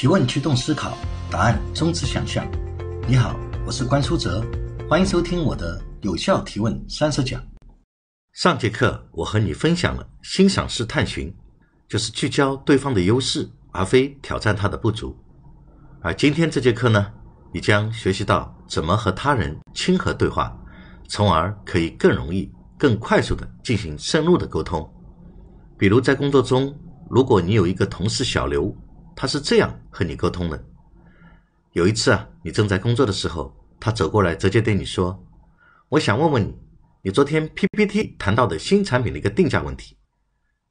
提问驱动思考，答案终止想象。你好，我是关书哲，欢迎收听我的《有效提问三十讲》。上节课我和你分享了欣赏式探寻，就是聚焦对方的优势，而非挑战他的不足。而今天这节课呢，你将学习到怎么和他人亲和对话，从而可以更容易、更快速地进行深入的沟通。比如在工作中，如果你有一个同事小刘。他是这样和你沟通的。有一次啊，你正在工作的时候，他走过来直接对你说：“我想问问你，你昨天 PPT 谈到的新产品的一个定价问题。”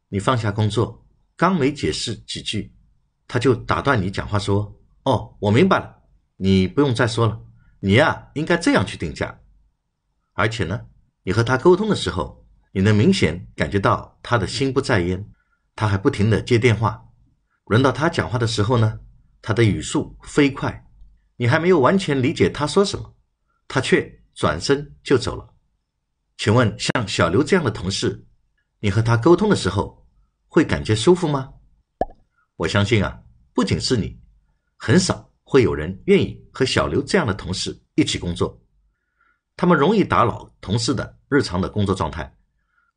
你放下工作，刚没解释几句，他就打断你讲话说：“哦，我明白了，你不用再说了。你呀，应该这样去定价。而且呢，你和他沟通的时候，你能明显感觉到他的心不在焉，他还不停的接电话。”轮到他讲话的时候呢，他的语速飞快，你还没有完全理解他说什么，他却转身就走了。请问，像小刘这样的同事，你和他沟通的时候会感觉舒服吗？我相信啊，不仅是你，很少会有人愿意和小刘这样的同事一起工作。他们容易打扰同事的日常的工作状态，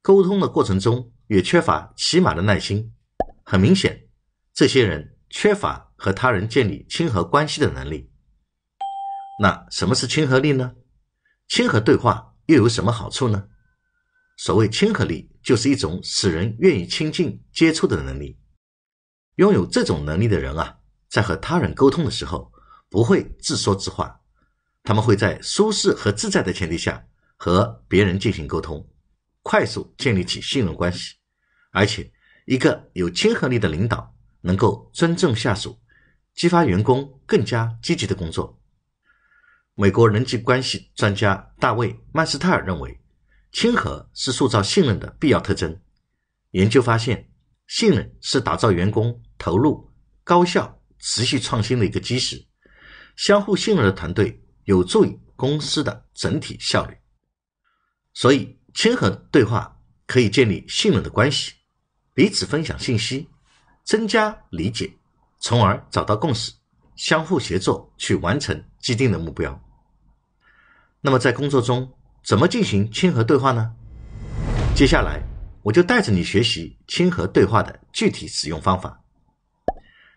沟通的过程中也缺乏起码的耐心。很明显。这些人缺乏和他人建立亲和关系的能力。那什么是亲和力呢？亲和对话又有什么好处呢？所谓亲和力，就是一种使人愿意亲近接触的能力。拥有这种能力的人啊，在和他人沟通的时候不会自说自话，他们会在舒适和自在的前提下和别人进行沟通，快速建立起信任关系。而且，一个有亲和力的领导。能够尊重下属，激发员工更加积极的工作。美国人际关系专家大卫曼斯泰尔认为，亲和是塑造信任的必要特征。研究发现，信任是打造员工投入、高效、持续创新的一个基石。相互信任的团队有助于公司的整体效率。所以，亲和对话可以建立信任的关系，彼此分享信息。增加理解，从而找到共识，相互协作去完成既定的目标。那么，在工作中怎么进行亲和对话呢？接下来，我就带着你学习亲和对话的具体使用方法。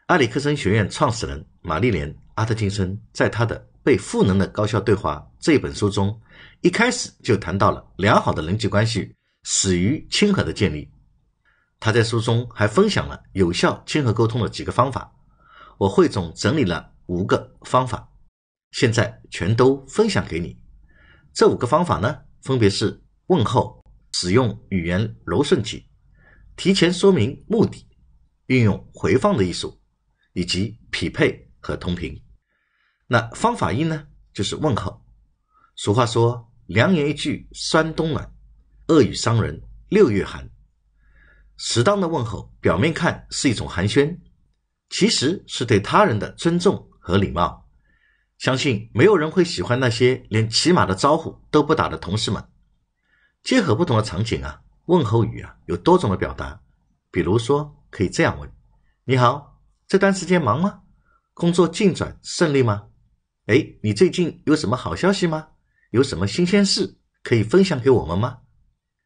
阿里克森学院创始人玛丽莲·阿特金森在他的《被赋能的高效对话》这一本书中，一开始就谈到了良好的人际关系始于亲和的建立。他在书中还分享了有效亲和沟通的几个方法，我汇总整理了五个方法，现在全都分享给你。这五个方法呢，分别是问候、使用语言柔顺体、提前说明目的、运用回放的艺术，以及匹配和同频。那方法一呢，就是问候。俗话说，良言一句三冬暖，恶语伤人六月寒。适当的问候，表面看是一种寒暄，其实是对他人的尊重和礼貌。相信没有人会喜欢那些连起码的招呼都不打的同事们。结合不同的场景啊，问候语啊有多种的表达。比如说，可以这样问：“你好，这段时间忙吗？工作进展顺利吗？哎，你最近有什么好消息吗？有什么新鲜事可以分享给我们吗？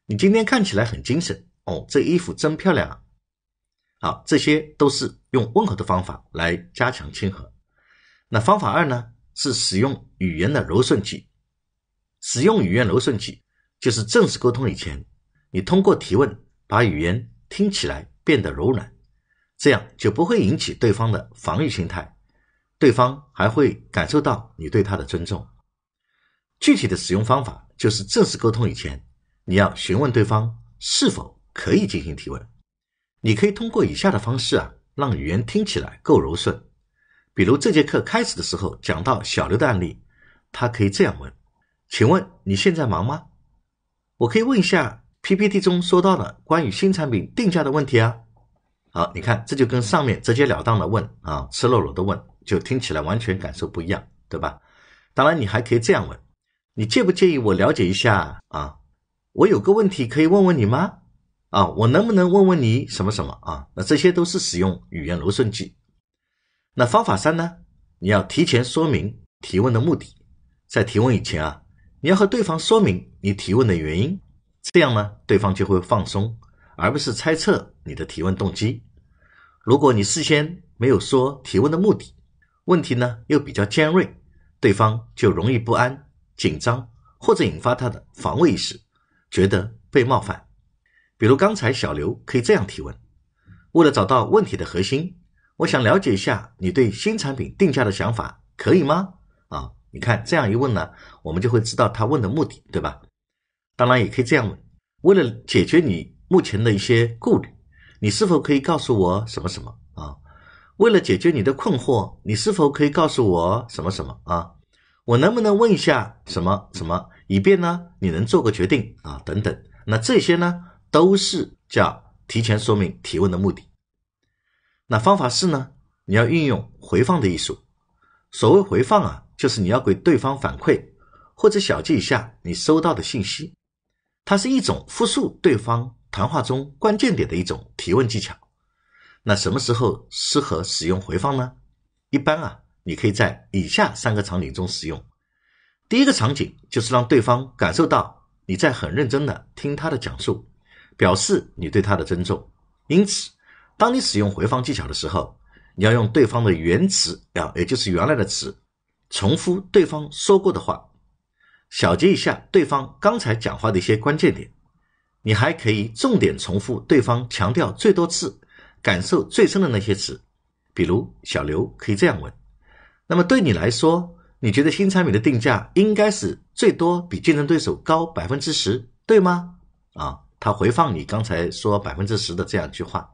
你今天看起来很精神。”哦，这衣服真漂亮，啊！好，这些都是用温和的方法来加强亲和。那方法二呢？是使用语言的柔顺剂。使用语言柔顺剂，就是正式沟通以前，你通过提问把语言听起来变得柔软，这样就不会引起对方的防御心态，对方还会感受到你对他的尊重。具体的使用方法就是正式沟通以前，你要询问对方是否。可以进行提问，你可以通过以下的方式啊，让语言听起来够柔顺。比如这节课开始的时候讲到小刘的案例，他可以这样问：“请问你现在忙吗？”我可以问一下 PPT 中说到的关于新产品定价的问题啊。好，你看这就跟上面直截了当的问啊，赤裸裸的问，就听起来完全感受不一样，对吧？当然，你还可以这样问：“你介不介意我了解一下啊？我有个问题可以问问你吗？”啊，我能不能问问你什么什么啊？那这些都是使用语言柔顺剂。那方法三呢？你要提前说明提问的目的，在提问以前啊，你要和对方说明你提问的原因，这样呢，对方就会放松，而不是猜测你的提问动机。如果你事先没有说提问的目的，问题呢又比较尖锐，对方就容易不安、紧张，或者引发他的防卫意识，觉得被冒犯。比如刚才小刘可以这样提问：为了找到问题的核心，我想了解一下你对新产品定价的想法，可以吗？啊，你看这样一问呢，我们就会知道他问的目的，对吧？当然也可以这样问：为了解决你目前的一些顾虑，你是否可以告诉我什么什么啊？为了解决你的困惑，你是否可以告诉我什么什么啊？我能不能问一下什么什么，以便呢你能做个决定啊？等等，那这些呢？都是叫提前说明提问的目的。那方法四呢？你要运用回放的艺术。所谓回放啊，就是你要给对方反馈或者小结一下你收到的信息。它是一种复述对方谈话中关键点的一种提问技巧。那什么时候适合使用回放呢？一般啊，你可以在以下三个场景中使用。第一个场景就是让对方感受到你在很认真的听他的讲述。表示你对他的尊重。因此，当你使用回放技巧的时候，你要用对方的原词啊，也就是原来的词，重复对方说过的话。小结一下对方刚才讲话的一些关键点，你还可以重点重复对方强调最多次、感受最深的那些词。比如，小刘可以这样问：“那么对你来说，你觉得新产品的定价应该是最多比竞争对手高百分之十，对吗？”啊。他回放你刚才说百分之十的这样一句话，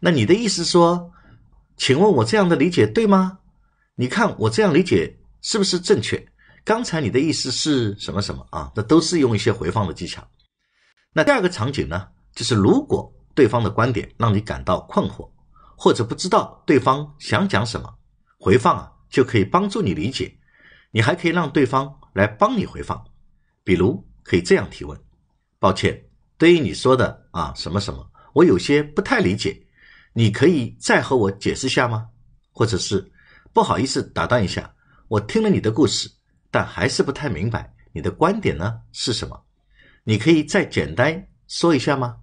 那你的意思说，请问我这样的理解对吗？你看我这样理解是不是正确？刚才你的意思是什么什么啊？那都是用一些回放的技巧。那第二个场景呢，就是如果对方的观点让你感到困惑，或者不知道对方想讲什么，回放啊就可以帮助你理解。你还可以让对方来帮你回放，比如可以这样提问：抱歉。对于你说的啊，什么什么，我有些不太理解，你可以再和我解释下吗？或者是不好意思打断一下，我听了你的故事，但还是不太明白你的观点呢是什么？你可以再简单说一下吗？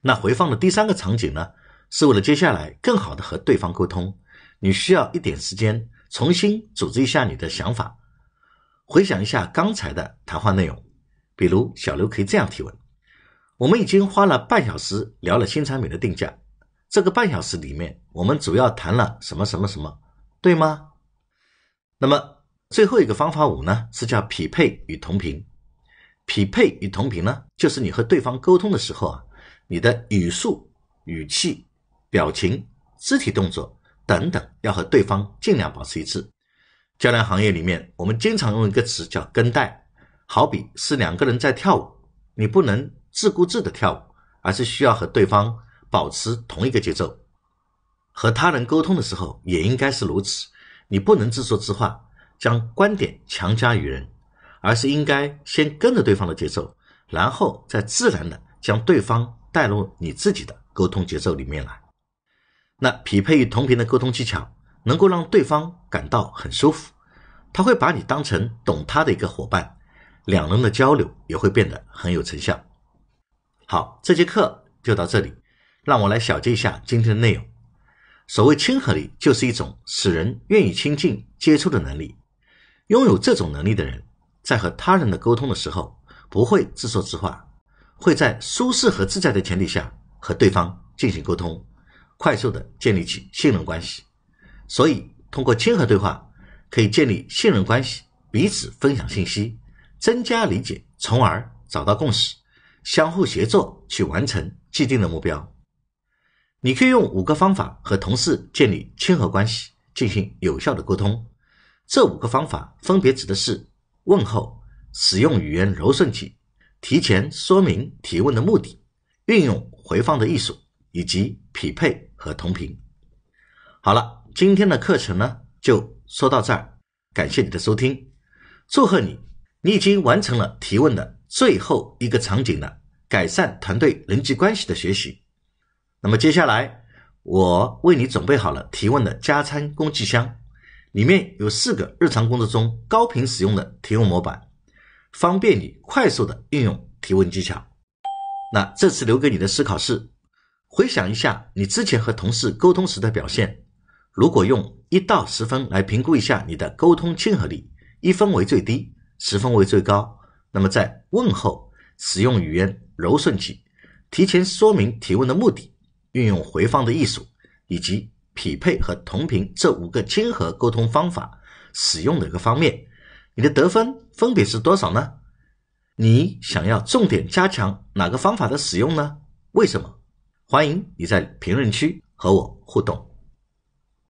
那回放的第三个场景呢，是为了接下来更好的和对方沟通，你需要一点时间重新组织一下你的想法，回想一下刚才的谈话内容，比如小刘可以这样提问。我们已经花了半小时聊了新产品的定价，这个半小时里面，我们主要谈了什么什么什么，对吗？那么最后一个方法五呢，是叫匹配与同频。匹配与同频呢，就是你和对方沟通的时候啊，你的语速、语气、表情、肢体动作等等，要和对方尽量保持一致。教练行业里面，我们经常用一个词叫跟带，好比是两个人在跳舞，你不能。自顾自的跳舞，而是需要和对方保持同一个节奏。和他人沟通的时候也应该是如此。你不能自说自话，将观点强加于人，而是应该先跟着对方的节奏，然后再自然的将对方带入你自己的沟通节奏里面来。那匹配与同频的沟通技巧，能够让对方感到很舒服，他会把你当成懂他的一个伙伴，两人的交流也会变得很有成效。好，这节课就到这里。让我来小结一下今天的内容。所谓亲和力，就是一种使人愿意亲近接触的能力。拥有这种能力的人，在和他人的沟通的时候，不会自说自话，会在舒适和自在的前提下和对方进行沟通，快速的建立起信任关系。所以，通过亲和对话，可以建立信任关系，彼此分享信息，增加理解，从而找到共识。相互协作去完成既定的目标。你可以用五个方法和同事建立亲和关系，进行有效的沟通。这五个方法分别指的是：问候、使用语言柔顺体、提前说明提问的目的、运用回放的艺术以及匹配和同频。好了，今天的课程呢就说到这儿，感谢你的收听，祝贺你，你已经完成了提问的。最后一个场景呢，改善团队人际关系的学习。那么接下来，我为你准备好了提问的加餐工具箱，里面有四个日常工作中高频使用的提问模板，方便你快速的运用提问技巧。那这次留给你的思考是：回想一下你之前和同事沟通时的表现，如果用一到十分来评估一下你的沟通亲和力，一分为最低，十分为最高。那么在问候、使用语言柔顺剂、提前说明提问的目的、运用回放的艺术以及匹配和同频这五个亲和沟通方法使用的一个方面，你的得分分别是多少呢？你想要重点加强哪个方法的使用呢？为什么？欢迎你在评论区和我互动。